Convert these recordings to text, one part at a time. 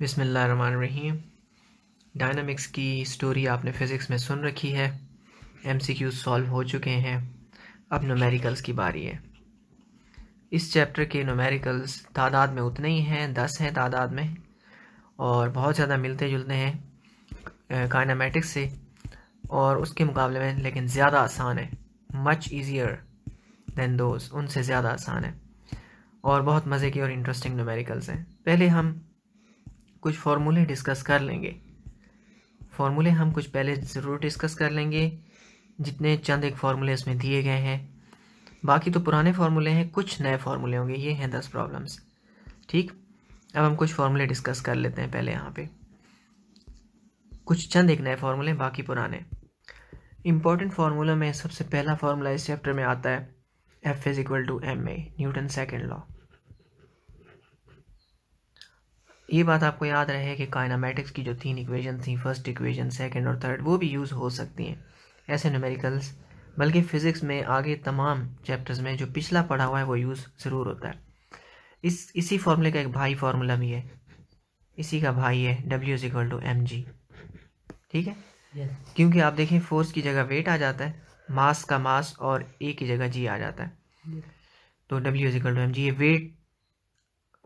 बिसमीम डायनामिक्स की स्टोरी आपने फ़िज़िक्स में सुन रखी है एम सी क्यू सॉल्व हो चुके हैं अब नोमेरिकल्स की बारी है इस चैप्टर के नोमेरिकल्स तादाद में उतने ही हैं दस हैं तादाद में और बहुत ज़्यादा मिलते जुलते हैं काइनामेटिक्स से और उसके मुकाबले में लेकिन ज़्यादा आसान है मच ईजियर दैन दोज उनसे ज़्यादा आसान है और बहुत मज़े के और इंटरेस्टिंग नोमेरिकल्स हैं पहले हम कुछ फार्मूले डिस्कस कर लेंगे फार्मूले हम कुछ पहले ज़रूर डिस्कस कर लेंगे जितने चंद एक फार्मूले इसमें दिए गए हैं बाकी तो पुराने फार्मूले हैं कुछ नए फार्मूले होंगे ये हैं दस प्रॉब्लम्स ठीक अब हम कुछ फार्मूले डिस्कस कर लेते हैं पहले यहाँ पे कुछ चंद एक नए फार्मूले बाकी पुराने इंपॉर्टेंट फार्मूला में सबसे पहला फार्मूला इस चैप्टर में आता है F is equal to M A Newton second law ये बात आपको याद रहे कि काइनामेटिक्स की जो तीन इक्वेशन थी फर्स्ट इक्वेशन सेकंड और थर्ड वो भी यूज़ हो सकती हैं ऐसे न्यूमेरिकल्स बल्कि फ़िज़िक्स में आगे तमाम चैप्टर्स में जो पिछला पढ़ा हुआ है वो यूज़ ज़रूर होता है इस इसी फार्मूले का एक भाई फार्मूला भी है इसी का भाई है W is equal to M G ठीक है yes. क्योंकि आप देखें फोर्स की जगह वेट आ जाता है मास का मास और ए की जगह जी आ जाता है yes. तो W is equal to M G ये वेट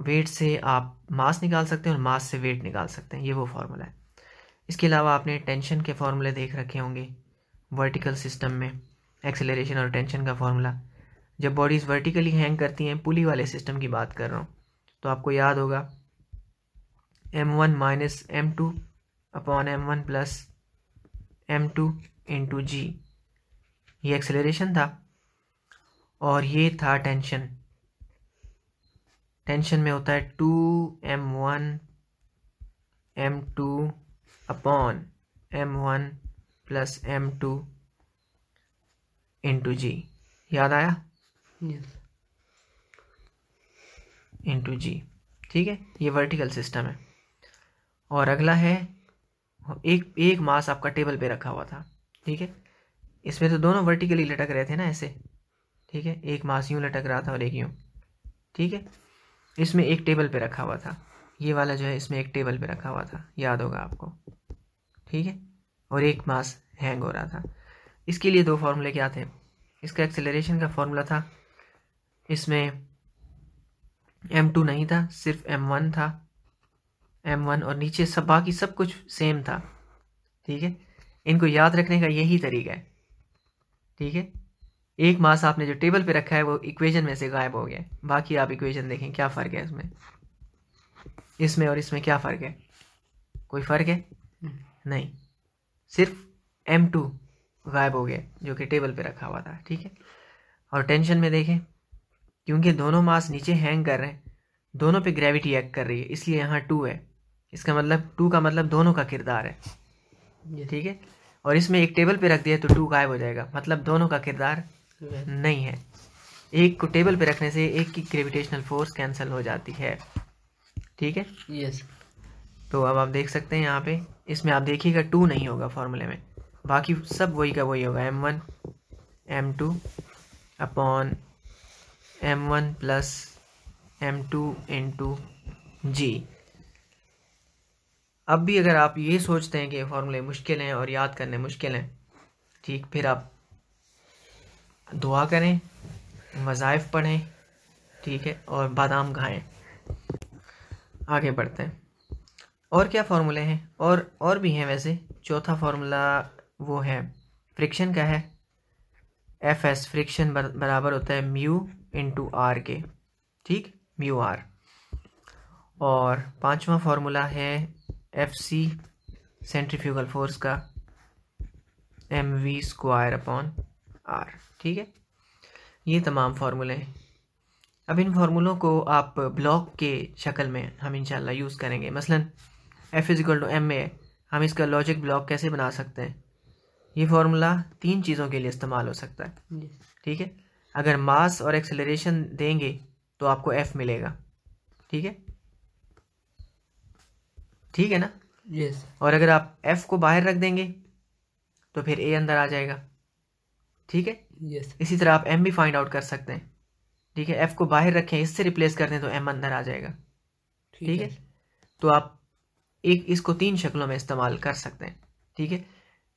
वेट से आप मास निकाल सकते हैं और मास से वेट निकाल सकते हैं ये वो फार्मूला है इसके अलावा आपने टेंशन के फार्मूले देख रखे होंगे वर्टिकल सिस्टम में एक्सेलरेशन और टेंशन का फार्मूला जब बॉडीज़ वर्टिकली हैंग करती हैं पुली वाले सिस्टम की बात कर रहा हूँ तो आपको याद होगा M one minus M two upon M one plus M two into G ये एक्सेलरेशन था और ये था टेंशन टेंशन में होता है two M one M two upon M one plus M two into G याद आया इंटू जी ठीक है ये वर्टिकल सिस्टम है और अगला है एक एक मास आपका टेबल पे रखा हुआ था ठीक है इसमें तो दोनों वर्टिकली लटक रहे थे ना ऐसे ठीक है एक मास यूं लटक रहा था और एक यूं ठीक है इसमें एक टेबल पे रखा हुआ था ये वाला जो है इसमें एक टेबल पे रखा हुआ था याद होगा आपको ठीक है और एक मास हैंग हो रहा था इसके लिए दो फार्मूले क्या थे इसका एक्सेलरेशन का फार्मूला था इसमें एम टू नहीं था सिर्फ एम वन था एम वन और नीचे सब बाकी सब कुछ सेम था ठीक है इनको याद रखने का यही तरीका है ठीक है एक मास आपने जो टेबल पे रखा है वो इक्वेशन में से गायब हो गया बाकी आप इक्वेशन देखें क्या फ़र्क है इसमें इसमें और इसमें क्या फ़र्क है कोई फ़र्क है नहीं सिर्फ एम टू गायब हो गया जो कि टेबल पे रखा हुआ था ठीक है और टेंशन में देखें क्योंकि दोनों मास नीचे हैंग कर रहे हैं दोनों पे ग्रेविटी एक्ट कर रही है इसलिए यहाँ टू है इसका मतलब टू का मतलब दोनों का किरदार है ठीक है और इसमें एक टेबल पे रख दिया तो टू गायब हो जाएगा मतलब दोनों का किरदार नहीं है एक को टेबल पे रखने से एक की ग्रेविटेशनल फोर्स कैंसिल हो जाती है ठीक है यस तो अब आप देख सकते हैं यहाँ पे इसमें आप देखिएगा टू नहीं होगा फॉर्मूले में बाकी सब वही का वही होगा M one M two upon M one plus M two into G अब भी अगर आप ये सोचते हैं कि फार्मूले मुश्किल हैं और याद करने मुश्किल हैं ठीक फिर आप दुआ करें वज़ाइफ पढ़ें ठीक है और बादाम खाएं आगे बढ़ते हैं और क्या फार्मूले हैं और और भी हैं वैसे चौथा फार्मूला वो है फ्रिक्शन का है एफ एस फ्रिक्शन बराबर होता है म्यू इंटू आर के ठीक म्यू आर और पांचवा फार्मूला है एफ सी सेंट्रीफ्यूगल फोर्स का M V square upon R ठीक है ये तमाम फार्मूले हैं अब इन फार्मूलों को आप ब्लॉक के शक्ल में हम इंशाल्लाह यूज़ करेंगे मसलन F is equal to M A हम इसका लॉजिक ब्लॉक कैसे बना सकते हैं ये फार्मूला तीन चीज़ों के लिए इस्तेमाल हो सकता है ठीक है अगर मास और एक्सेलरेशन देंगे तो आपको एफ मिलेगा ठीक है ठीक है ना यस और अगर आप एफ को बाहर रख देंगे तो फिर ए अंदर आ जाएगा ठीक है यस इसी तरह आप एम भी फाइंड आउट कर सकते हैं ठीक है एफ को बाहर रखें इससे रिप्लेस कर दें तो एम अंदर आ जाएगा ठीक, है? तो आप एक इसको तीन शक्लों में इस्तेमाल कर सकते हैं ठीक है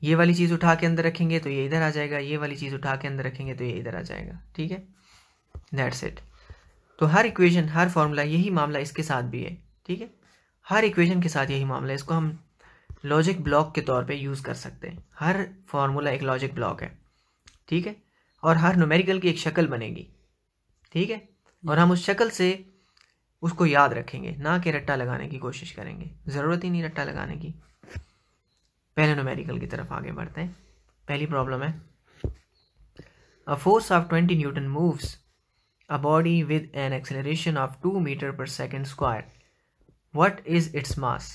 ये वाली चीज़ उठा के अंदर रखेंगे तो ये इधर आ जाएगा ये वाली चीज़ उठा के अंदर रखेंगे तो ये इधर आ जाएगा ठीक है दैट्स इट तो हर इक्वेशन हर फार्मूला यही मामला इसके साथ भी है ठीक है हर इक्वेशन के साथ यही मामला है इसको हम लॉजिक ब्लॉक के तौर पे यूज़ कर सकते हैं हर फार्मूला एक लॉजिक ब्लॉक है ठीक है और हर नोमेरिकल की एक शक्ल बनेगी ठीक है और हम उस शक्ल से उसको याद रखेंगे ना कि रट्टा लगाने की कोशिश करेंगे ज़रूरत ही नहीं रट्टा लगाने की पहले नोमेरिकल की तरफ आगे बढ़ते हैं पहली प्रॉब्लम है a force of twenty newton moves a body with an acceleration of two metre per second square what is its mass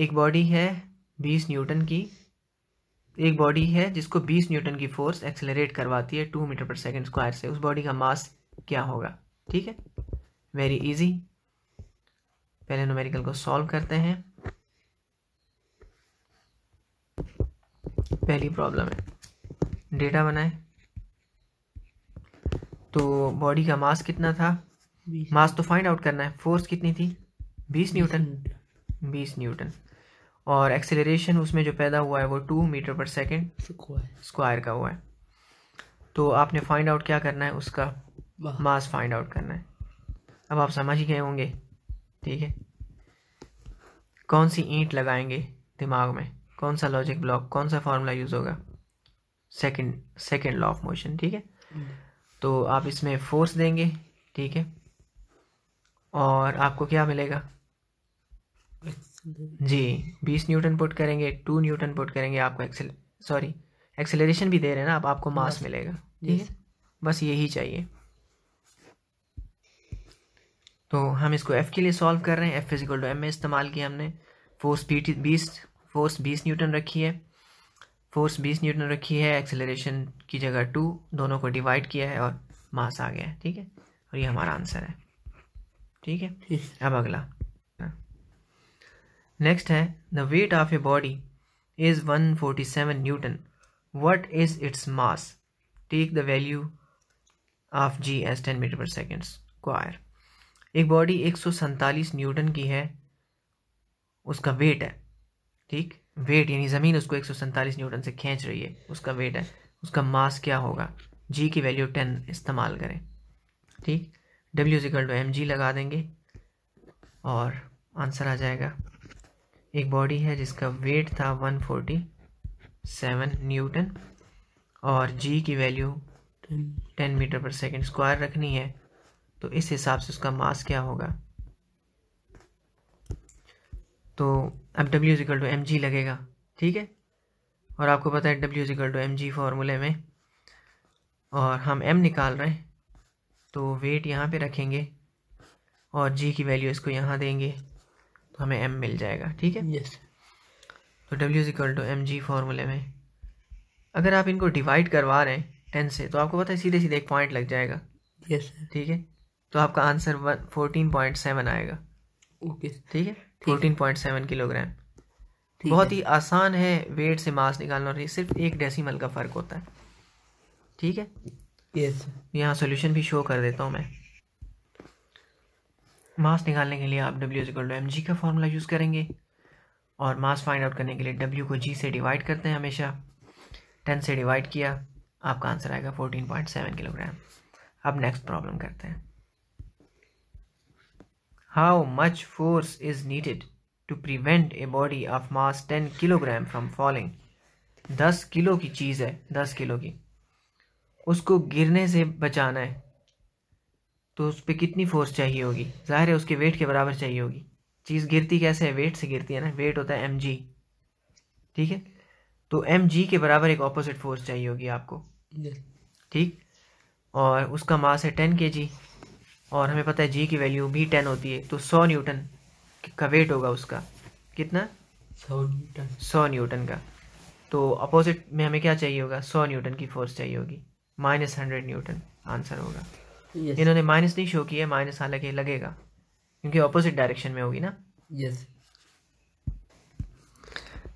एक बॉडी है बीस न्यूटन की एक बॉडी है जिसको 20 न्यूटन की फोर्स एक्सेलरेट करवाती है two metre per second square से उस बॉडी का मास क्या होगा ठीक है वेरी इजी पहले नोमेरिकल को सॉल्व करते हैं पहली प्रॉब्लम है डेटा बनाए तो बॉडी का मास कितना था मास तो फाइंड आउट करना है फोर्स कितनी थी 20 न्यूटन 20 न्यूटन और एक्सेलरेशन उसमें जो पैदा हुआ है वो two metre per second square का हुआ है तो आपने फाइंड आउट क्या करना है उसका मास फाइंड आउट करना है अब आप समझ गए होंगे ठीक है कौन सी ईंट लगाएंगे दिमाग में कौन सा लॉजिक ब्लॉक कौन सा फार्मूला यूज़ होगा second second law of motion ठीक है hmm. तो आप इसमें फोर्स देंगे ठीक है और आपको क्या मिलेगा जी बीस न्यूटन पुट करेंगे टू न्यूटन पुट करेंगे आपको एक्सेल सॉरी एक्सेलरेशन भी दे रहे हैं ना आप आपको मास मिलेगा जी बस यही चाहिए तो हम इसको एफ़ के लिए सॉल्व कर रहे हैं एफ़ फिजिकल टू एम में इस्तेमाल किया हमने फोर्स टी बीस फोर्स बीस न्यूटन रखी है फोर्स बीस न्यूटन रखी है एक्सेलरेशन की जगह टू दोनों को डिवाइड किया है और मास आ गया है ठीक है और ये हमारा आंसर है ठीक है अब अगला नेक्स्ट है the weight of a body is 147 newton what is its mass take the value of g as 10 metre per second square एक बॉडी एक न्यूटन की है उसका वेट है ठीक वेट यानी ज़मीन उसको एक न्यूटन से खींच रही है उसका वेट है उसका मास क्या होगा जी की वैल्यू टेन इस्तेमाल करें ठीक W equal to M g लगा देंगे और आंसर आ जाएगा एक बॉडी है जिसका वेट था 147 न्यूटन और जी की वैल्यू 10 मीटर पर सेकंड स्क्वायर रखनी है तो इस हिसाब से उसका मास क्या होगा तो अब W equal to M g लगेगा ठीक है और आपको पता है W equal to M g फार्मूले में और हम एम निकाल रहे हैं तो वेट यहाँ पे रखेंगे और जी की वैल्यू इसको यहाँ देंगे हमें एम मिल जाएगा ठीक है यस तो W is equal to M g फॉर्मूले में अगर आप इनको डिवाइड करवा रहे हैं टेन से तो आपको पता है सीधे सीधे एक पॉइंट लग जाएगा यस yes, ठीक है तो आपका answer one fourteen point seven आएगा ओके ठीक है फोर्टीन पॉइंट सेवन किलोग्राम बहुत ही आसान है वेट से मास निकालना और ये सिर्फ एक डेसिमल का फ़र्क होता है ठीक है यस yes. यहाँ सोल्यूशन भी शो कर देता हूँ मैं मास निकालने के लिए आप W equal to M g का फॉर्मूला यूज़ करेंगे और मास फाइंड आउट करने के लिए डब्ल्यू को जी से डिवाइड करते हैं हमेशा टेन से डिवाइड किया आपका आंसर आएगा फोर्टीन पॉइंट सेवन किलोग्राम अब नेक्स्ट प्रॉब्लम करते हैं how much force is needed to prevent a body of mass ten kilogram from falling दस किलो की चीज़ है दस किलो की उसको गिरने से बचाना है तो उस पर कितनी फोर्स चाहिए होगी ज़ाहिर है उसके वेट के बराबर चाहिए होगी चीज़ गिरती कैसे है वेट से गिरती है ना वेट होता है एम जी ठीक है तो एम जी के बराबर एक ऑपोजिट फोर्स चाहिए होगी आपको ठीक और उसका मास है टेन के जी और हमें पता है जी की वैल्यू भी टेन होती है तो सौ न्यूटन का वेट होगा उसका कितना सौ न्यूटन सौ न्यूटन का तो अपोजिट में हमें क्या चाहिए होगा सौ न्यूटन की फोर्स चाहिए होगी माइनस हंड्रेड न्यूटन आंसर होगा yes. इन्होंने माइनस नहीं शो किया माइनस हालांकि लगेगा क्योंकि ऑपोजिट डायरेक्शन में होगी ना यस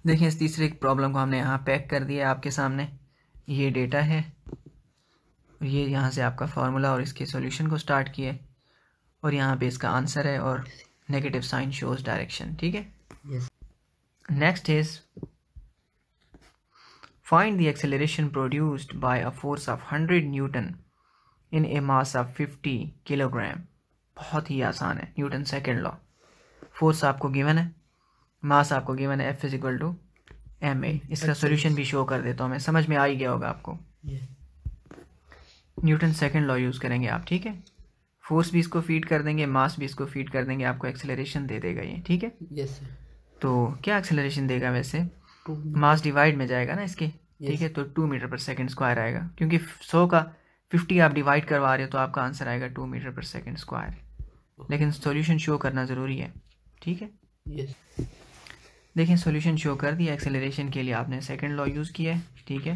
देखिए इस तीसरे प्रॉब्लम को हमने यहाँ पैक कर दिया आपके सामने ये डेटा है ये यहाँ से आपका फार्मूला और इसके सॉल्यूशन को स्टार्ट किया और यहाँ पे इसका आंसर है और नेगेटिव साइन शोज डायरेक्शन ठीक है next is find the acceleration produced by a force of hundred newton in a mass of fifty kilogram बहुत ही आसान है न्यूटन सेकेंड लॉ फोर्स आपको गिवन है मास आपको गिवन है F is equal to M a इसका solution भी शो कर देता हूँ मैं समझ में आ ही गया होगा आपको न्यूटन सेकेंड लॉ यूज़ करेंगे आप ठीक है फोर्स भी इसको फीड कर देंगे मास भी इसको फीड कर देंगे आपको एक्सेलरेशन दे देगा ये ठीक है यस तो क्या एक्सेलरेशन देगा वैसे मास डिवाइड में जाएगा ना इसके ठीक है तो two metre per second square आएगा क्योंकि सौ का फिफ्टी आप डिवाइड करवा रहे हो तो आपका आंसर आएगा two metre per second square लेकिन सोल्यूशन शो करना ज़रूरी है ठीक है देखें सोल्यूशन शो कर दिया एक्सेलरेशन के लिए आपने सेकेंड लॉ यूज़ किया है ठीक है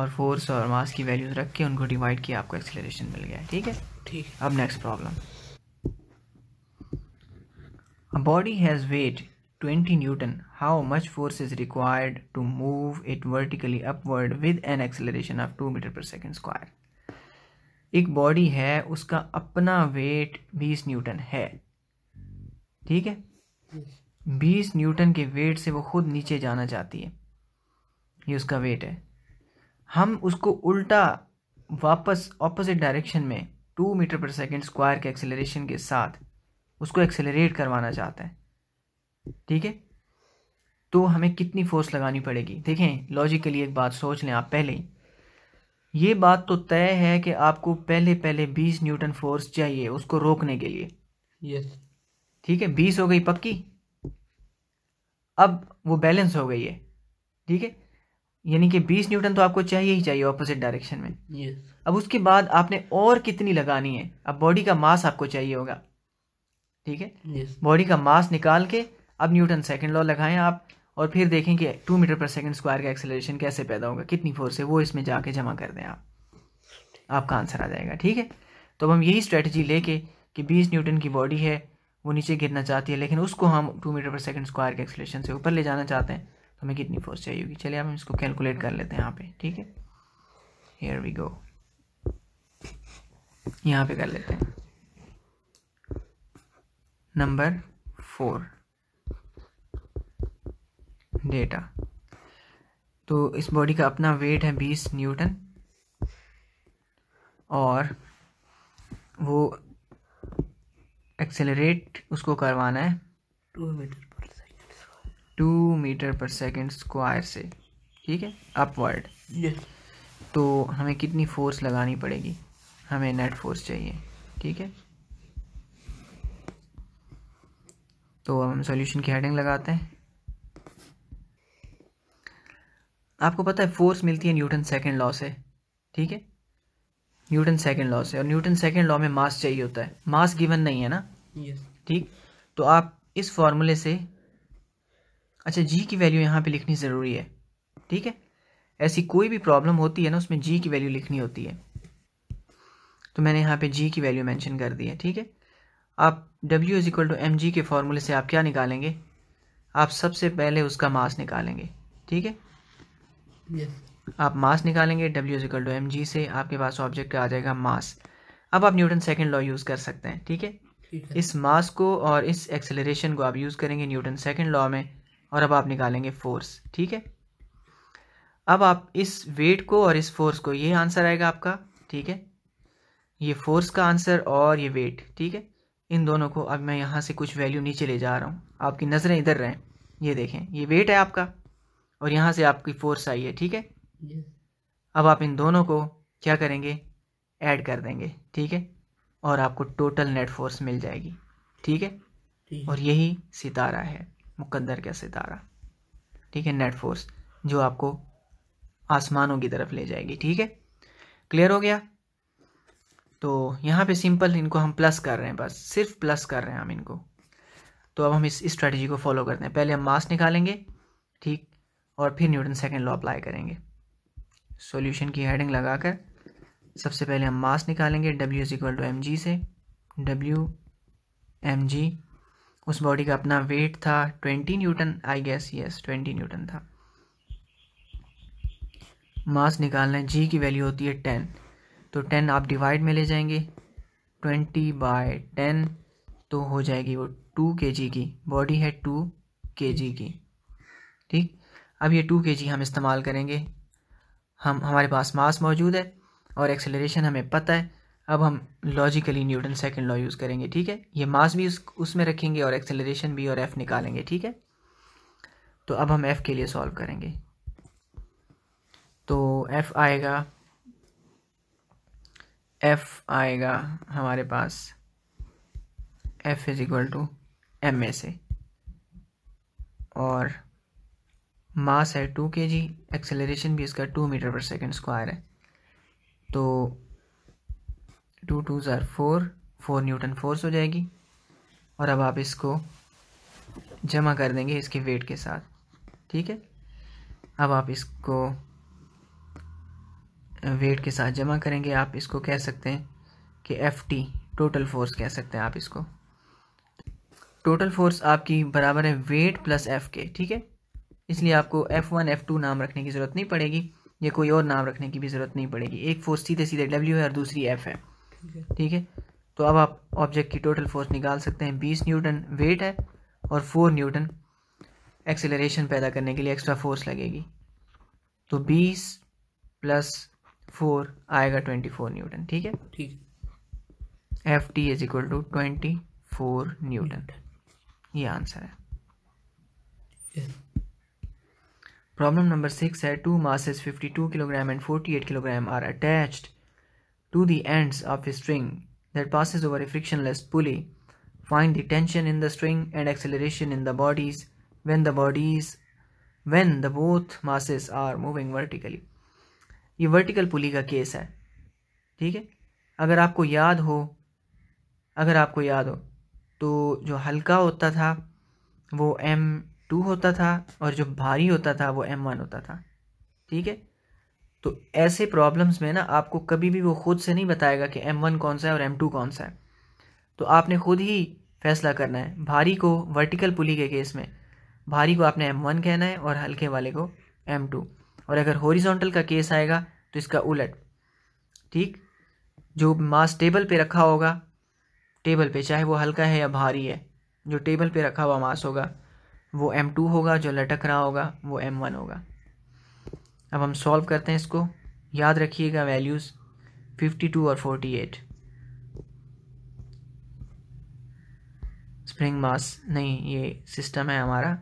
और फोर्स और मास की वैल्यूज रख के उनको डिवाइड किया आपको एक्सेलरेशन मिल गया ठीक है ठीक है अब next problem body has weight twenty newton how much force is required to move it vertically upward with an acceleration of two metre per second square एक बॉडी है उसका अपना वेट बीस न्यूटन है ठीक है बीस न्यूटन के वेट से वो खुद नीचे जाना चाहती है ये उसका वेट है हम उसको उल्टा वापस ऑपोजिट डायरेक्शन में two metre per second square के एक्सेलरेशन के साथ उसको एक्सेलरेट करवाना चाहते हैं ठीक है तो हमें कितनी फोर्स लगानी पड़ेगी देखें लॉजिकली एक बात सोच लें आप पहले ही ये बात तो तय है कि आपको पहले पहले बीस न्यूटन फोर्स चाहिए उसको रोकने के लिए यस ठीक है बीस हो गई पक्की अब वो बैलेंस हो गई है ठीक है यानी कि बीस न्यूटन तो आपको चाहिए ही चाहिए ऑपोजिट डायरेक्शन में अब उसके बाद आपने और कितनी लगानी है अब बॉडी का मास आपको चाहिए होगा ठीक है बॉडी का मास निकाल के अब न्यूटन सेकेंड लॉ लगाएं आप और फिर देखें कि two metre per second square का एक्सेलरेशन कैसे पैदा होगा कितनी फोर्स है वो इसमें जाके जमा कर दें आप आपका आंसर आ जाएगा ठीक है तो अब हम यही स्ट्रेटजी लेके कि बीस न्यूटन की बॉडी है वो नीचे गिरना चाहती है लेकिन उसको हम two metre per second square के एक्सलेशन से ऊपर ले जाना चाहते हैं तो हमें कितनी फोर्स चाहिए होगी चलिए हम इसको कैलकुलेट कर लेते हैं यहाँ पे ठीक है हेयर वी गो यहाँ पे कर लेते हैं नंबर फोर डेटा तो इस बॉडी का अपना वेट है बीस न्यूटन और वो एक्सेलरेट उसको करवाना है two metre per second two metre per second square से ठीक है अपवर्ड yes. तो हमें कितनी फोर्स लगानी पड़ेगी हमें नेट फोर्स चाहिए ठीक है तो हम सॉल्यूशन की हेडिंग लगाते हैं आपको पता है फोर्स मिलती है न्यूटन सेकेंड लॉ से ठीक है न्यूटन सेकेंड लॉ से और न्यूटन सेकेंड लॉ में मास चाहिए होता है मास गिवन नहीं है ना ठीक yes. तो आप इस फॉर्मूले से अच्छा जी की वैल्यू यहाँ पे लिखनी ज़रूरी है ठीक है ऐसी कोई भी प्रॉब्लम होती है ना उसमें जी की वैल्यू लिखनी होती है तो मैंने यहाँ पे जी की वैल्यू मेंशन कर दी है ठीक है आप W is equal to M g के फॉर्मूले से आप क्या निकालेंगे आप सबसे पहले उसका मास निकालेंगे ठीक है आप मास निकालेंगे W is equal to M g से आपके पास ऑब्जेक्ट का आ जाएगा मास अब आप न्यूटन सेकेंड लॉ यूज़ कर सकते हैं ठीक है इस मास को और इस एक्सेलरेशन को आप यूज़ करेंगे न्यूटन सेकेंड लॉ में और अब आप निकालेंगे फोर्स ठीक है अब आप इस वेट को और इस फोर्स को ये आंसर आएगा आपका ठीक है ये फोर्स का आंसर और ये वेट ठीक है इन दोनों को अब मैं यहाँ से कुछ वैल्यू नीचे ले जा रहा हूँ आपकी नज़रें इधर रहें ये देखें ये वेट है आपका और यहाँ से आपकी फोर्स आई है ठीक है अब आप इन दोनों को क्या करेंगे ऐड कर देंगे ठीक है और आपको टोटल नेट फोर्स मिल जाएगी ठीक है और यही सितारा है मुकद्दर का सितारा ठीक है नेट फोर्स जो आपको आसमानों की तरफ ले जाएगी ठीक है क्लियर हो गया तो यहाँ पे सिंपल इनको हम प्लस कर रहे हैं बस सिर्फ प्लस कर रहे हैं हम इनको तो अब हम इस स्ट्रेटजी को फॉलो करते हैं पहले हम मास निकालेंगे ठीक और फिर न्यूटन सेकेंड लॉ अप्लाई करेंगे सॉल्यूशन की हेडिंग लगाकर सबसे पहले हम मास निकालेंगे W is equal to M g से डब्ल्यू एम जी उस बॉडी का अपना वेट था twenty newton I guess yes twenty newton था मास निकालना है जी की वैल्यू होती है टेन तो टेन आप डिवाइड में ले जाएंगे ट्वेंटी बाय टेन तो हो जाएगी वो टू के जी की बॉडी है टू के जी की ठीक अब ये टू के जी हम इस्तेमाल करेंगे हम हमारे पास मास मौजूद है और एक्सेलरेशन हमें पता है अब हम logically newton second law use करेंगे ठीक है ये मास भी उस उसमें रखेंगे और एक्सेलरेशन भी और एफ़ निकालेंगे ठीक है तो अब हम एफ़ के लिए सॉल्व करेंगे तो एफ़ आएगा एफ़ आएगा हमारे पास F is equal to M a से और मास है टू के जी एक्सेलरेशन भी इसका two metre per second square है तो two two are four four newton force हो जाएगी और अब आप इसको जमा कर देंगे इसके वेट के साथ ठीक है अब आप इसको वेट के साथ जमा करेंगे आप इसको कह सकते हैं कि एफ टी टोटल फोर्स कह सकते हैं आप इसको टोटल फोर्स आपकी बराबर है वेट प्लस एफ के ठीक है इसलिए आपको एफ़ वन एफ़ टू नाम रखने की ज़रूरत नहीं पड़ेगी या कोई और नाम रखने की भी ज़रूरत नहीं पड़ेगी एक फोर्स सीधे सीधे डब्ल्यू है और दूसरी एफ़ है ठीक है तो अब आप ऑब्जेक्ट की टोटल फोर्स निकाल सकते हैं बीस न्यूटन वेट है और फोर न्यूटन एक्सेलरेशन पैदा करने के लिए एक्स्ट्रा फोर्स लगेगी तो बीस प्लस फोर आएगा ट्वेंटी फोर न्यूटन ठीक है ठीक F T is equal to twenty four newton ये आंसर है Problem number 6 है two masses 52 kilogram and 48 kilogram are attached to the ends of a string that passes over a frictionless pulley. Find the tension in the string and acceleration in the bodies when the bodies when the both masses are moving vertically. ये vertical pulley का case है ठीक है अगर आपको याद हो अगर आपको याद हो तो जो हल्का होता था वो एम टू होता था और जो भारी होता था वो एम वन होता था ठीक है तो ऐसे प्रॉब्लम्स में ना आपको कभी भी वो खुद से नहीं बताएगा कि एम वन कौन सा है और एम टू कौन सा है तो आपने खुद ही फैसला करना है भारी को वर्टिकल पुली के केस में भारी को आपने एम वन कहना है और हल्के वाले को एम टू और अगर हॉरिजॉन्टल का केस आएगा तो इसका उलट ठीक जो मास टेबल पे रखा होगा टेबल पे चाहे वो हल्का है या भारी है जो टेबल पे रखा हुआ मास होगा वो एम टू होगा जो लटक रहा होगा वो एम वन होगा अब हम सॉल्व करते हैं इसको याद रखिएगा वैल्यूज़ फिफ्टी टू और फोर्टी एट स्प्रिंग मास नहीं ये सिस्टम है हमारा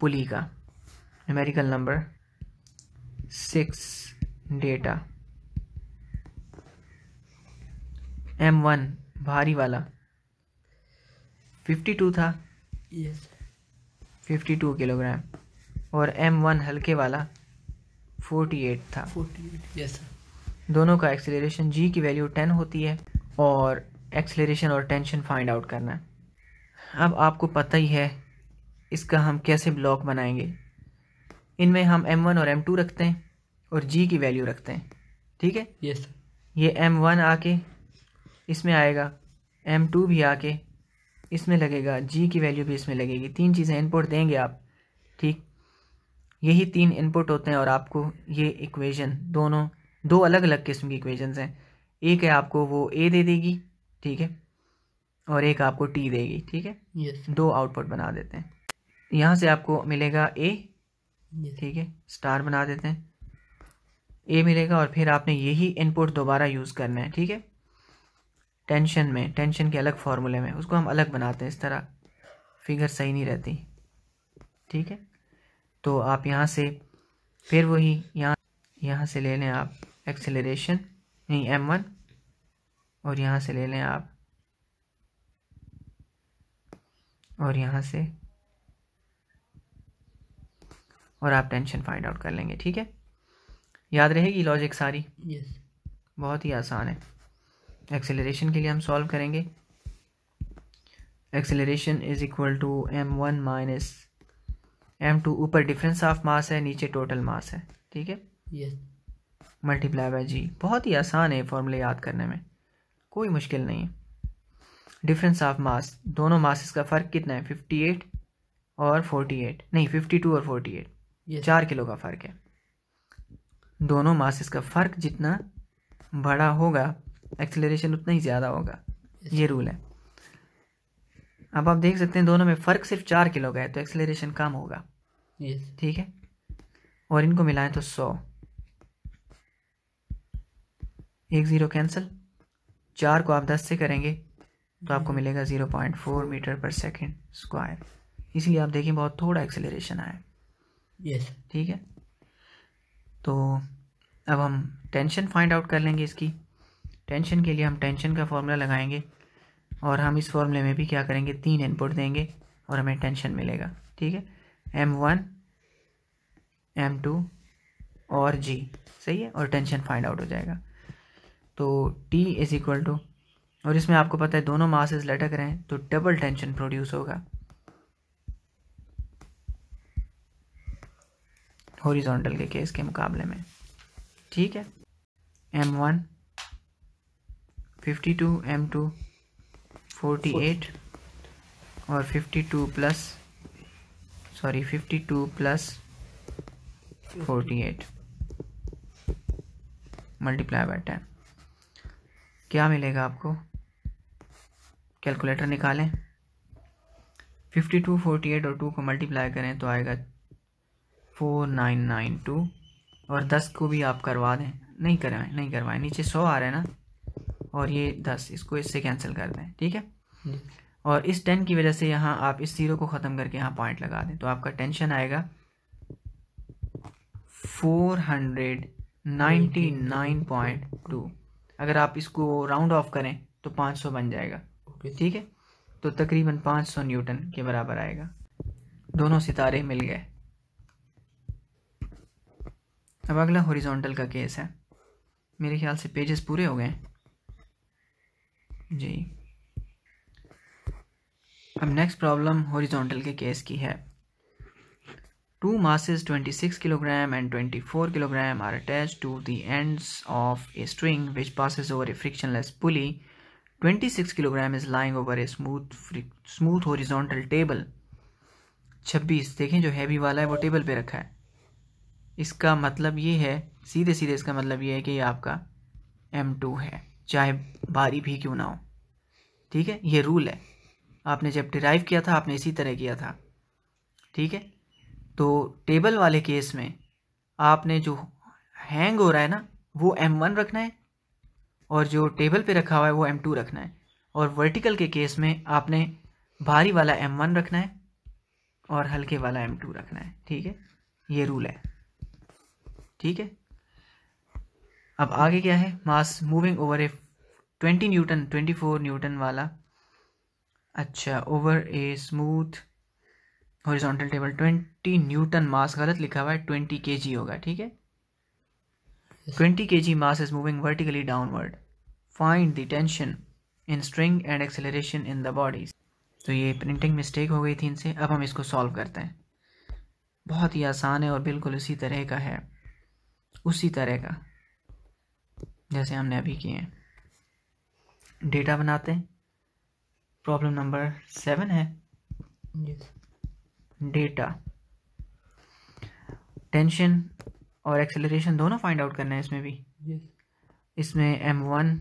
पुली का numerical number six data m one भारी वाला फिफ्टी टू था यस yes. 52 किलोग्राम और एम वन हल्के वाला 48 था 48 यस दोनों का एक्सेलरेशन जी की वैल्यू 10 होती है और एक्सेलरेशन और टेंशन फाइंड आउट करना अब आपको पता ही है इसका हम कैसे ब्लॉक बनाएंगे इनमें हम एम वन और एम टू रखते हैं और जी की वैल्यू रखते हैं ठीक है यस ये एम वन आके इसमें आएगा एम टू भी आके इसमें लगेगा जी की वैल्यू भी इसमें लगेगी तीन चीज़ें इनपुट देंगे आप ठीक यही तीन इनपुट होते हैं और आपको ये इक्वेशन दोनों दो अलग अलग किस्म की इक्वेशंस हैं एक है आपको वो ए दे देगी ठीक है और एक आपको टी देगी ठीक है yes. दो आउटपुट बना देते हैं यहाँ से आपको मिलेगा ए ठीक है स्टार बना देते हैं ए मिलेगा और फिर आपने यही इनपुट दोबारा यूज़ करना है ठीक है टेंशन में टेंशन के अलग फार्मूले में उसको हम अलग बनाते हैं इस तरह फिगर सही नहीं रहती ठीक है तो आप यहाँ से फिर वही यहाँ यहाँ से ले लें आप एक्सेलरेशन नहीं एम वन और यहाँ से ले लें आप और यहाँ से और आप टेंशन फाइंड आउट कर लेंगे ठीक है याद रहेगी लॉजिक सारी yes. बहुत ही आसान है एक्सेलरेशन के लिए हम सॉल्व करेंगे acceleration is equal to M one minus M two ऊपर डिफरेंस ऑफ मास है नीचे टोटल मास है ठीक है मल्टीप्लाई बाय जी बहुत ही आसान है फॉर्मूले याद करने में कोई मुश्किल नहीं है डिफरेंस ऑफ मास दोनों मासेस का फ़र्क कितना है फिफ्टी एट और फोर्टी एट नहीं फिफ्टी टू और फोर्टी एट ये चार किलो का फ़र्क है दोनों मासेस का फ़र्क जितना बड़ा होगा एक्सेलरेशन उतना ही ज़्यादा होगा अच्छा। ये रूल है अब आप देख सकते हैं दोनों में फ़र्क सिर्फ चार किलो का है तो एक्सेलरेशन कम होगा ठीक है और इनको मिलाएं तो सौ एक ज़ीरो कैंसिल चार को आप दस से करेंगे तो आपको हम्म। मिलेगा zero point four metre per second square इसलिए आप देखें बहुत थोड़ा एक्सेलरेशन आया यस ठीक है तो अब हम टेंशन फाइंड आउट कर लेंगे इसकी टेंशन के लिए हम टेंशन का फॉर्मूला लगाएंगे और हम इस फॉर्मूले में भी क्या करेंगे तीन इनपुट देंगे और हमें टेंशन मिलेगा ठीक है एम वन एम टू और जी सही है और टेंशन फाइंड आउट हो जाएगा तो टी इज़ इक्वल टू और इसमें आपको पता है दोनों मासेस लटक रहे हैं तो डबल टेंशन प्रोड्यूस होगा हॉरिजॉन्टल के केस के मुकाबले में ठीक है एम वन 52 टू 48 और 52 plus sorry 52 plus 48 multiply by ten क्या मिलेगा आपको कैलकुलेटर निकालें 52 48 और 2 को मल्टीप्लाई करें तो आएगा 4992 और 10 को भी आप करवा दें नहीं करवाएं नहीं करवाएं नीचे 100 आ रहे हैं ना और ये दस इसको इससे कैंसिल कर दें ठीक है और इस टेन की वजह से यहाँ आप इस ज़ीरो को ख़त्म करके यहाँ पॉइंट लगा दें तो आपका टेंशन आएगा four hundred ninety nine point two अगर आप इसको राउंड ऑफ करें तो पाँच सौ बन जाएगा ठीक है तो तकरीबन पाँच सौ न्यूटन के बराबर आएगा दोनों सितारे मिल गए अब अगला हॉरिजॉन्टल का केस है मेरे ख्याल से पेजेस पूरे हो गए हैं जी अब नेक्स्ट प्रॉब्लम हॉरिजॉन्टल के केस की है two masses 26 kilogram and 24 kilogram are attach to the ends of a string which passes over a frictionless pulley six kilogram is lying over a smooth smooth horizontal table छब्बीस देखें जो heavy वाला है वो table पे रखा है इसका मतलब ये है सीधे सीधे इसका मतलब ये है कि ये आपका M2 है चाहे भारी भी क्यों ना हो ठीक है ये रूल है आपने जब डिराइव किया था आपने इसी तरह किया था ठीक है तो टेबल वाले केस में आपने जो हैंग हो रहा है ना वो एम वन रखना है और जो टेबल पे रखा हुआ है वो एम टू रखना है और वर्टिकल के केस में आपने भारी वाला एम वन रखना है और हल्के वाला एम टू रखना है ठीक है ये रूल है ठीक है अब आगे क्या है mass moving over a twenty newton twenty four newton वाला अच्छा over a smooth horizontal table twenty newton mass गलत लिखा हुआ है ट्वेंटी के जी होगा ठीक है twenty k g mass is moving vertically downward find the tension in string and acceleration in the bodies तो ये प्रिंटिंग मिस्टेक हो गई थी इनसे अब हम इसको सॉल्व करते हैं बहुत ही आसान है और बिल्कुल उसी तरह का है उसी तरह का जैसे हमने अभी किए हैं डेटा बनाते हैं प्रॉब्लम नंबर सेवन है डेटा टेंशन और एक्सेलरेशन दोनों फाइंड आउट करना है इसमें भी yes. इसमें एम वन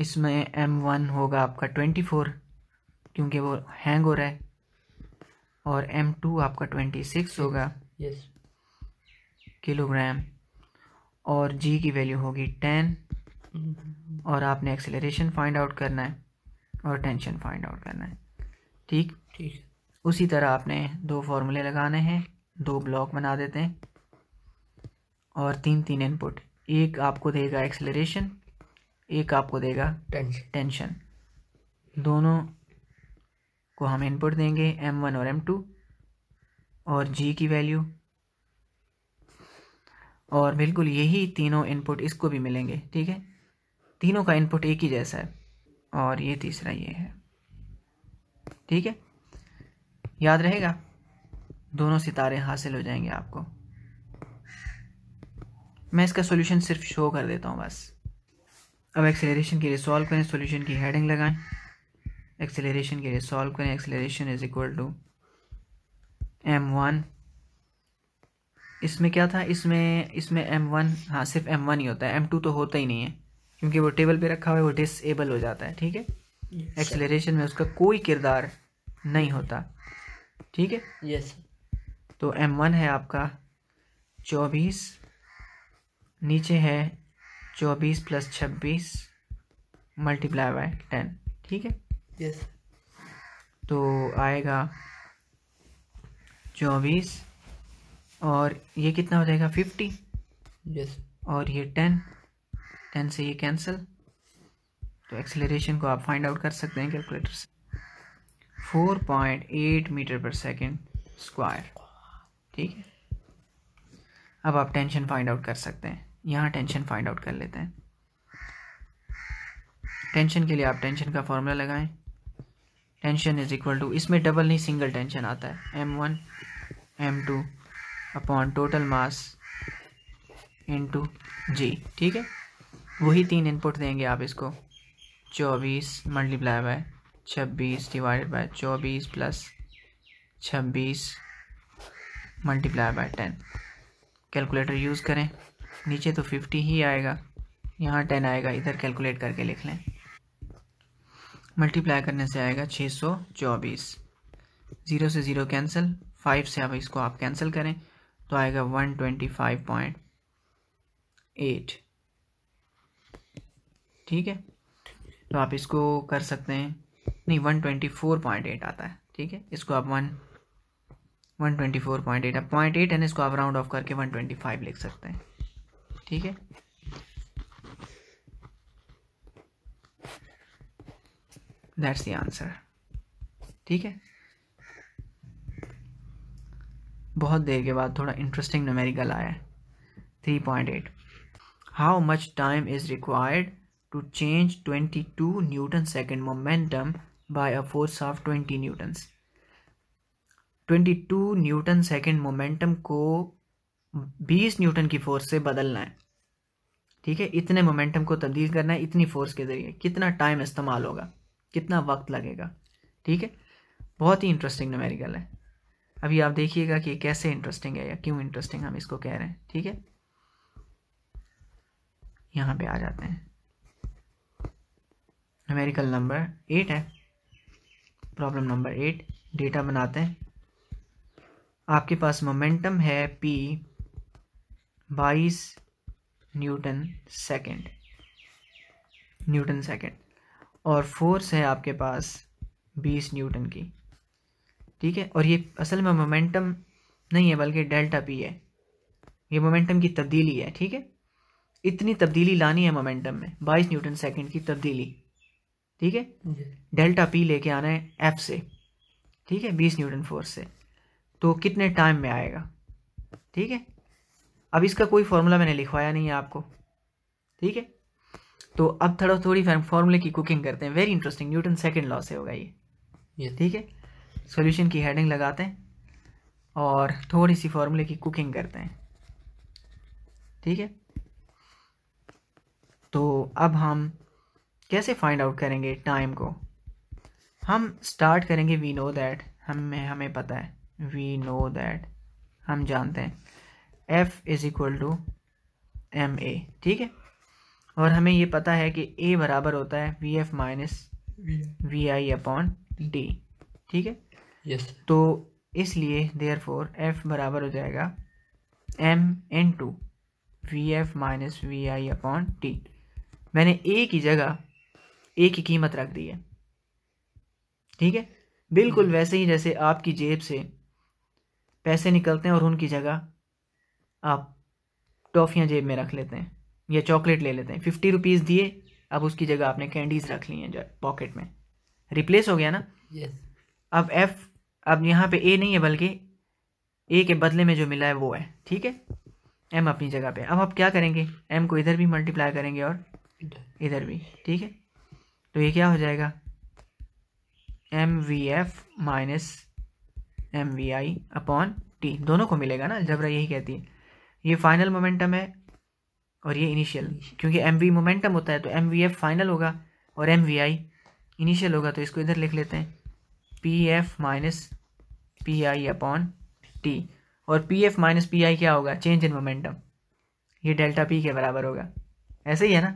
इसमें एम वन होगा आपका ट्वेंटी फोर क्योंकि वो हैंग हो रहा है और एम टू आपका ट्वेंटी सिक्स होगा yes. किलोग्राम और जी की वैल्यू होगी टेन हम्म। और आपने एक्सेलरेशन फाइंड आउट करना है और टेंशन फाइंड आउट करना है ठीक ठीक उसी तरह आपने दो फार्मूले लगाने हैं दो ब्लॉक बना देते हैं और तीन तीन इनपुट एक आपको देगा एक्सेलरेशन एक आपको देगा टेंशन टेंशन दोनों को हम इनपुट देंगे एम वन और एम टू और जी की वैल्यू और बिल्कुल यही तीनों इनपुट इसको भी मिलेंगे ठीक है तीनों का इनपुट एक ही जैसा है और ये तीसरा ये है ठीक है याद रहेगा दोनों सितारे हासिल हो जाएंगे आपको मैं इसका सॉल्यूशन सिर्फ शो कर देता हूँ बस अब एक्सेलरेशन के लिए सॉल्व करें सॉल्यूशन की हेडिंग लगाएं एक्सेलरेशन के लिए सॉल्व करें acceleration is equal to M one इसमें क्या था इसमें इसमें एम वन हाँ सिर्फ एम वन ही होता है एम टू तो होता ही नहीं है क्योंकि वो टेबल पे रखा हुआ है वो डिसेबल हो जाता है ठीक है एक्सेलरेशन में उसका कोई किरदार नहीं होता ठीक है यस तो एम वन है आपका चौबीस नीचे है चौबीस प्लस छब्बीस मल्टीप्लाई बाय टेन ठीक है यस yes. तो आएगा चौबीस और ये कितना हो जाएगा फिफ्टी यस और ये टेन टेन से ये कैंसिल तो एक्सेलरेशन को आप फाइंड आउट कर सकते हैं कैलकुलेटर से four point eight metre per second square ठीक है अब आप टेंशन फाइंड आउट कर सकते हैं यहाँ टेंशन फाइंड आउट कर लेते हैं टेंशन के लिए आप टेंशन का फॉर्मूला लगाएं टेंशन इज इक्वल टू इसमें डबल नहीं सिंगल टेंशन आता है m one M two upon total mass into g ठीक है वही तीन इनपुट देंगे आप इसको चौबीस मल्टीप्लाई बाय छब्बीस डिवाइडेड बाय चौबीस प्लस छब्बीस multiply by ten calculator use करें नीचे तो फिफ्टी ही आएगा यहाँ टेन आएगा इधर कैलकुलेट करके लिख लें मल्टीप्लाई करने से आएगा छः सौ चौबीस ज़ीरो से ज़ीरो कैंसिल फाइव से अब इसको आप कैंसिल करें तो आएगा one twenty five point eight ठीक है तो आप इसको कर सकते हैं नहीं one twenty four point eight आता है ठीक है इसको आप one one twenty four point eight point eight and इसको आप राउंड ऑफ करके वन ट्वेंटी फाइव लिख सकते हैं ठीक है दैट्स द आंसर ठीक है बहुत देर के बाद थोड़ा इंटरेस्टिंग नमेरिकल आया है three point eight how much time is required to change twenty two newton second momentum by a force of twenty newtons twenty two newton second momentum को बीस न्यूटन की फोर्स से बदलना है ठीक है इतने मोमेंटम को तब्दील करना है इतनी फोर्स के ज़रिए कितना टाइम इस्तेमाल होगा कितना वक्त लगेगा ठीक है बहुत ही इंटरेस्टिंग नमेरिकल है अभी आप देखिएगा कि कैसे इंटरेस्टिंग है या क्यों इंटरेस्टिंग हम इसको कह रहे हैं ठीक है यहां पे आ जाते हैं अमेरिकल नंबर एट है प्रॉब्लम नंबर एट डेटा बनाते हैं आपके पास मोमेंटम है पी बाईस न्यूटन सेकंड न्यूटन सेकंड और फोर्स है आपके पास बीस न्यूटन की ठीक है और ये असल में मोमेंटम नहीं है बल्कि डेल्टा पी है ये मोमेंटम की तब्दीली है ठीक है इतनी तब्दीली लानी है मोमेंटम में बाईस न्यूटन सेकेंड की तब्दीली ठीक है डेल्टा पी लेके आना है एफ से ठीक है बीस न्यूटन फोर्स से तो कितने टाइम में आएगा ठीक है अब इसका कोई फार्मूला मैंने लिखवाया नहीं है आपको ठीक है तो अब थोड़ा थोड़ी फार्मूले की कुकिंग करते हैं very interesting newton second law से होगा ये ठीक है सोल्यूशन की हेडिंग लगाते हैं और थोड़ी सी फॉर्मूले की कुकिंग करते हैं ठीक है तो अब हम कैसे फाइंड आउट करेंगे टाइम को हम स्टार्ट करेंगे वी नो दैट हमें हमें पता है वी नो दैट हम जानते हैं F is equal to M a ठीक है और हमें ये पता है कि ए बराबर होता है v f minus v i upon d ठीक है यस yes. तो इसलिए देयर फोर एफ बराबर हो जाएगा m into v f minus v i upon t मैंने ए की जगह ए की कीमत रख दी है ठीक है बिल्कुल वैसे ही जैसे आपकी जेब से पैसे निकलते हैं और उनकी जगह आप टॉफ़ियाँ जेब में रख लेते हैं या चॉकलेट ले लेते हैं फिफ्टी रुपीज़ दिए अब उसकी जगह आपने कैंडीज़ रख ली हैं पॉकेट में रिप्लेस हो गया ना यस yes. अब एफ़ अब यहाँ पे ए नहीं है बल्कि ए के बदले में जो मिला है वो है ठीक है एम अपनी जगह पे अब आप क्या करेंगे एम को इधर भी मल्टीप्लाई करेंगे और इधर भी ठीक है तो ये क्या हो जाएगा m v f minus m v i upon t दोनों को मिलेगा ना जबरा यही कहती है ये फाइनल मोमेंटम है और ये इनिशियल क्योंकि एम वी मोमेंटम होता है तो एम वी एफ फाइनल होगा और एम वी आई इनिशियल होगा तो इसको इधर लिख लेते हैं p f minus p i upon t और p f minus p i क्या होगा चेंज इन मोमेंटम ये डेल्टा पी के बराबर होगा ऐसे ही है ना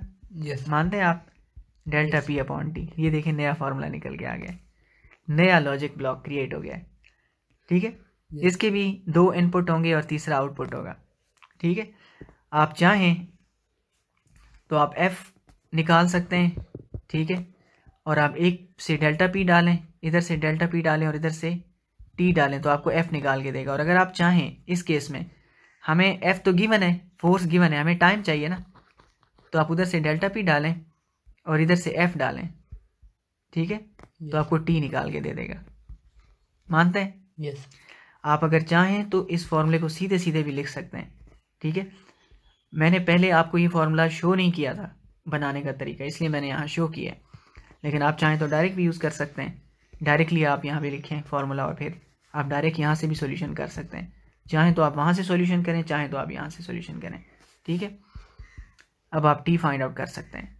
यस yes. मानते हैं आप डेल्टा पी अपॉन टी ये देखिए नया फार्मूला निकल के आ गया नया लॉजिक ब्लॉक क्रिएट हो गया है ठीक है yes. इसके भी दो इनपुट होंगे और तीसरा आउटपुट होगा ठीक है आप चाहें तो आप एफ निकाल सकते हैं ठीक है और आप एक से डेल्टा पी डालें इधर से डेल्टा पी डालें और इधर से टी डालें तो आपको एफ़ निकाल के देगा और अगर आप चाहें इस केस में हमें एफ़ तो गिवन है फोर्स गिवन है हमें टाइम चाहिए ना तो आप उधर से डेल्टा पी डालें और इधर से एफ़ डालें ठीक है तो yes. तो आपको टी निकाल के दे देगा मानते हैं यस yes. आप अगर चाहें तो इस फॉर्मूले को सीधे सीधे भी लिख सकते हैं ठीक है मैंने पहले आपको ये फॉर्मूला शो नहीं किया था बनाने का तरीका इसलिए मैंने यहाँ शो किया है लेकिन आप चाहें तो डायरेक्ट भी यूज़ कर सकते हैं डायरेक्टली आप यहाँ पे लिखें फार्मूला और फिर आप डायरेक्ट यहाँ से भी सोल्यूशन कर सकते हैं चाहें तो आप वहाँ से सोल्यूशन करें चाहें तो आप यहाँ से सोल्यूशन करें ठीक है अब आप टी फाइंड आउट कर सकते हैं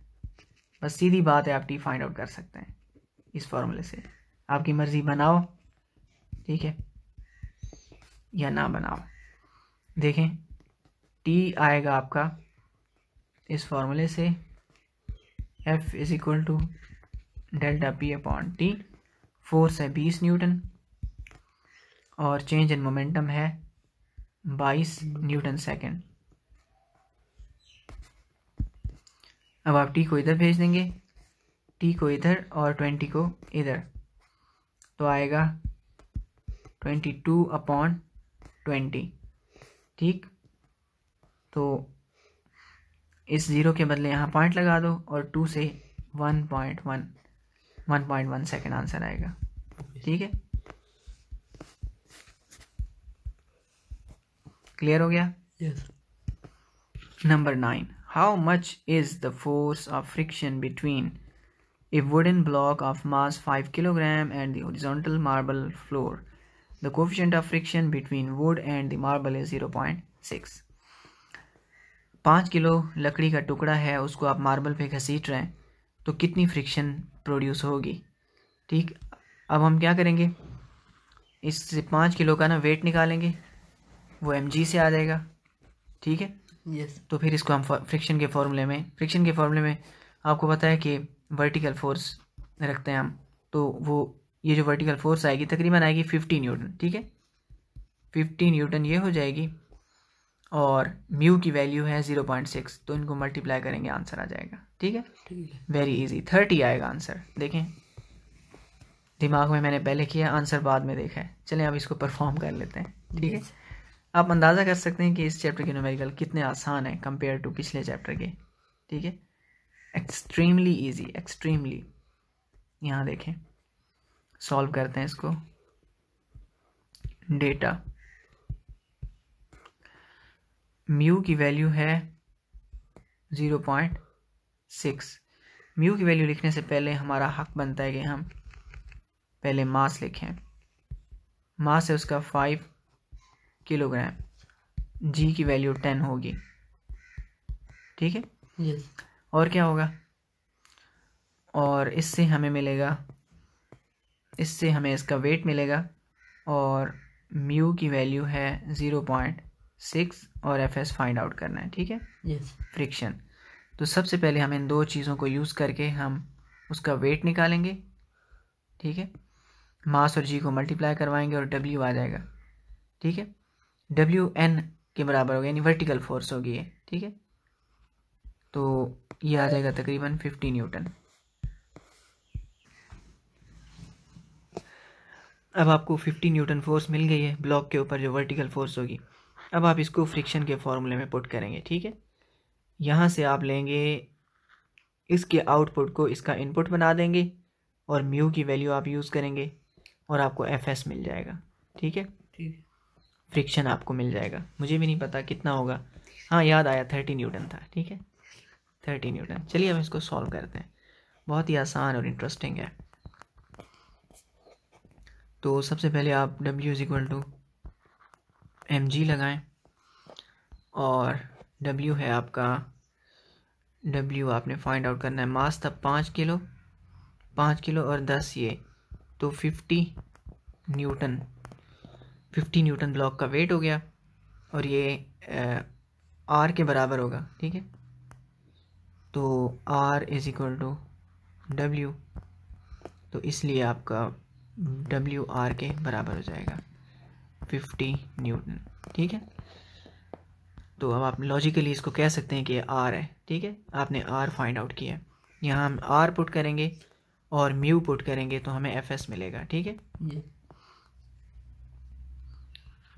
बस सीधी बात है आप टी फाइंड आउट कर सकते हैं इस फार्मूले से आपकी मर्ज़ी बनाओ ठीक है या ना बनाओ देखें टी आएगा आपका इस फार्मूले से F is equal to delta P upon T force है बीस न्यूटन और चेंज इन मोमेंटम है बाईस न्यूटन सेकेंड अब आप टी को इधर भेज देंगे टी को इधर और ट्वेंटी को इधर तो आएगा ट्वेंटी टू अपॉन ट्वेंटी ठीक तो इस ज़ीरो के बदले यहाँ पॉइंट लगा दो और टू से one point one one point one second answer आएगा ठीक है क्लियर हो गया yes number nine how much is the force of friction between a wooden block of mass five kilogram and the horizontal marble floor the coefficient of friction between wood and the marble is zero point six पाँच kilo लकड़ी का टुकड़ा है उसको आप marble पे घसीट रहे हैं तो कितनी फ्रिक्शन प्रोड्यूस होगी ठीक अब हम क्या करेंगे इससे पाँच किलो का ना वेट निकालेंगे वो एम से आ जाएगा ठीक है यस yes. तो फिर इसको हम फ्रिक्शन के फॉर्मूले में फ्रिक्शन के फॉर्मूले में आपको पता है कि वर्टिकल फोर्स रखते हैं हम तो वो ये जो वर्टिकल फोर्स आएगी तकरीबन आएगी फिफ्टी न्यूटन ठीक है फिफ्टी न्यूटन ये हो जाएगी और म्यू की वैल्यू है ज़ीरो पॉइंट सिक्स तो इनको मल्टीप्लाई करेंगे आंसर आ जाएगा ठीक है वेरी इजी थर्टी आएगा आंसर देखें दिमाग में मैंने पहले किया आंसर बाद में देखा है चलें अब इसको परफॉर्म कर लेते हैं ठीक है आप अंदाज़ा कर सकते हैं कि इस चैप्टर के नोमेरिकल कितने आसान है कंपेयर टू पिछले चैप्टर के ठीक है एक्सट्रीमली ईजी एक्सट्रीमली यहाँ देखें सॉल्व करते हैं इसको डेटा म्यू की वैल्यू है ज़ीरो पॉइंट सिक्स म्यू की वैल्यू लिखने से पहले हमारा हक बनता है कि हम पहले मास लिखें मास है उसका फाइव किलोग्राम जी की वैल्यू टेन होगी ठीक है yes. और क्या होगा और इससे हमें मिलेगा इससे हमें इसका वेट मिलेगा और म्यू की वैल्यू है ज़ीरो पॉइंट सिक्स और एफ एस फाइंड आउट करना है ठीक है यस फ्रिक्शन तो सबसे पहले हम इन दो चीज़ों को यूज़ करके हम उसका वेट निकालेंगे ठीक है मास और जी को मल्टीप्लाई करवाएंगे और डब्ल्यू आ जाएगा ठीक है डब्ल्यू एन के बराबर होगा यानी वर्टिकल फोर्स होगी ये ठीक है तो ये आ जाएगा तकरीबन फिफ्टी न्यूटन अब आपको फिफ्टी न्यूटन फोर्स मिल गई है ब्लॉक के ऊपर जो वर्टिकल फोर्स होगी अब आप इसको फ्रिक्शन के फॉर्मूले में पुट करेंगे ठीक है यहाँ से आप लेंगे इसके आउटपुट को इसका इनपुट बना देंगे और म्यू की वैल्यू आप यूज़ करेंगे और आपको एफ एस मिल जाएगा ठीक है ठीक है फ्रिक्शन आपको मिल जाएगा मुझे भी नहीं पता कितना होगा हाँ याद आया थर्टी न्यूटन था ठीक है थर्टी न्यूटन चलिए हम इसको सॉल्व करते हैं बहुत ही आसान और इंटरेस्टिंग है तो सबसे पहले आप W is equal to M G लगाएँ और डब्ल्यू है आपका डब्ल्यू आपने फाइंड आउट करना है मास था पाँच किलो पाँच किलो और दस ये तो fifty Newton fifty Newton block का वेट हो गया और ये आर के बराबर होगा ठीक है तो R is equal to W तो इसलिए आपका डब्ल्यू आर के बराबर हो जाएगा फिफ्टी न्यूटन ठीक है तो अब आप लॉजिकली इसको कह सकते हैं कि आर है ठीक है आपने आर फाइंड आउट किया है यहाँ हम आर पुट करेंगे और म्यू पुट करेंगे तो हमें एफ एस मिलेगा ठीक है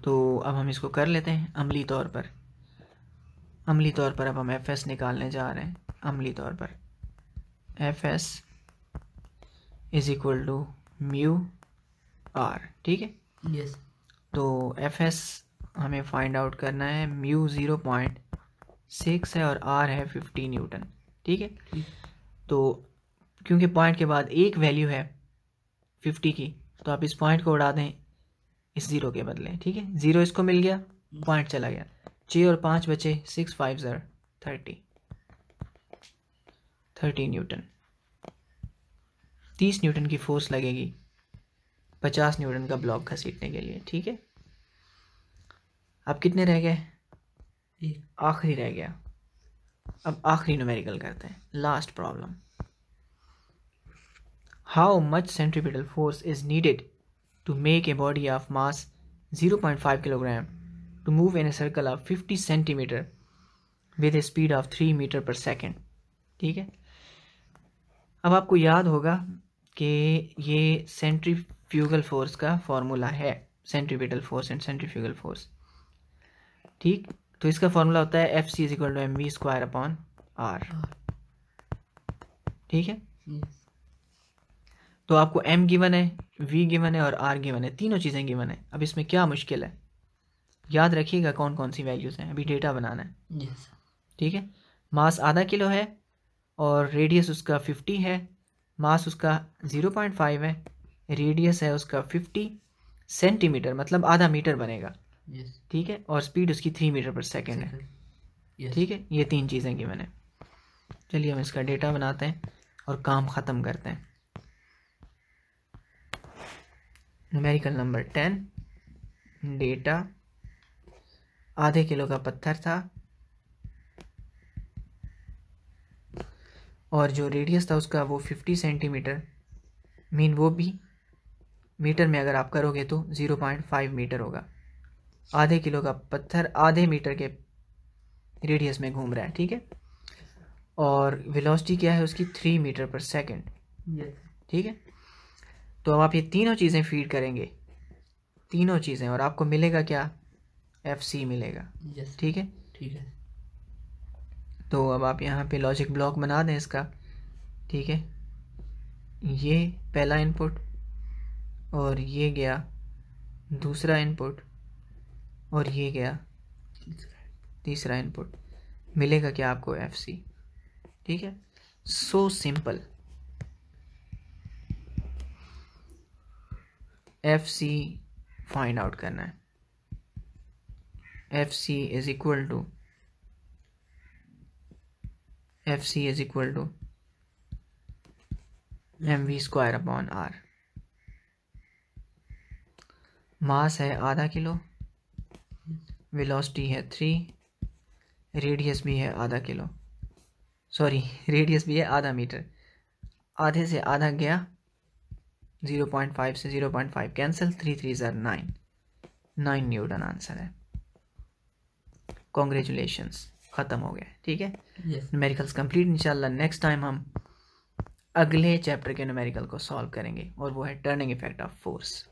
तो अब हम इसको कर लेते हैं अमली तौर पर अमली तौर पर अब हम एफ एस निकालने जा रहे हैं अमली तौर पर F S is equal to mu R ठीक है यस yes. तो एफ एस हमें फाइंड आउट करना है म्यू ज़ीरो पॉइंट सिक्स है और आर है फिफ्टीन न्यूटन ठीक है तो क्योंकि पॉइंट के बाद एक वैल्यू है फिफ्टी की तो आप इस पॉइंट को उड़ा दें इस ज़ीरो के बदले ठीक है ज़ीरो इसको मिल गया पॉइंट चला गया छः और पाँच बचे सिक्स फाइव ज़र थर्टी थर्टी न्यूटन तीस न्यूटन की फोर्स लगेगी पचास न्यूटन का ब्लॉक घसीटने के लिए ठीक है अब कितने रह गए एक आखिरी रह गया अब आखिरी नोमेरिकल करते हैं last problem how much centripetal force is needed to make a body of mass zero point five kilogram to move in a circle of fifty centimetre with a speed of three metre per second ठीक है अब आपको याद होगा कि ये centrifugal force का formula है centripetal force and centrifugal force ठीक तो इसका फॉर्मूला होता है F C is equal to M V square upon R ठीक है तो आपको एम गिवन है वी गिवन है और आर गिवन है तीनों चीज़ें गिवन है अब इसमें क्या मुश्किल है याद रखिएगा कौन कौन सी वैल्यूज़ हैं अभी डेटा बनाना है yes. ठीक है मास आधा किलो है और रेडियस उसका फिफ्टी है मास उसका ज़ीरो पॉइंट फाइव है रेडियस है उसका फिफ्टी सेंटीमीटर मतलब आधा मीटर बनेगा ठीक yes. है और स्पीड उसकी थ्री मीटर पर सेकेंड है ठीक yes. है ये तीन चीज़ें की मैंने चलिए हम इसका डेटा बनाते हैं और काम ख़त्म करते हैं न्यूमेरिकल नंबर टेन डेटा आधे किलो का पत्थर था और जो रेडियस था उसका वो फिफ्टी सेंटीमीटर मीन वो भी मीटर में अगर आप करोगे तो ज़ीरो पॉइंट फाइव मीटर होगा आधे किलो का पत्थर आधे मीटर के रेडियस में घूम रहा है ठीक है और वेलोसिटी क्या है उसकी थ्री मीटर पर सेकंड ठीक है तो अब आप ये तीनों चीज़ें फीड करेंगे तीनों चीज़ें और आपको मिलेगा क्या एफ सी मिलेगा ठीक है ठीक है तो अब आप यहाँ पे लॉजिक ब्लॉक बना दें इसका ठीक है ये पहला इनपुट और ये गया दूसरा इनपुट और ये गया तीसरा इनपुट मिलेगा क्या आपको एफ सी ठीक है so simple F C find out करना है F C is equal to F C is equal to M V square upon R mass है आधा किलो वेलोसिटी है थ्री रेडियस भी है आधा किलो सॉरी रेडियस भी है आधा मीटर आधे से आधा गया ज़ीरो पॉइंट फाइव से zero point five cancel three three ज़र नाइन नाइन न्यूटन आंसर है कॉन्ग्रेचुलेशंस ख़त्म हो गया ठीक है न्यूमेरिकल्स कंप्लीट इंशाल्लाह नेक्स्ट टाइम हम अगले चैप्टर के न्यूमेरिकल को सॉल्व करेंगे और वो है टर्निंग इफेक्ट ऑफ फोर्स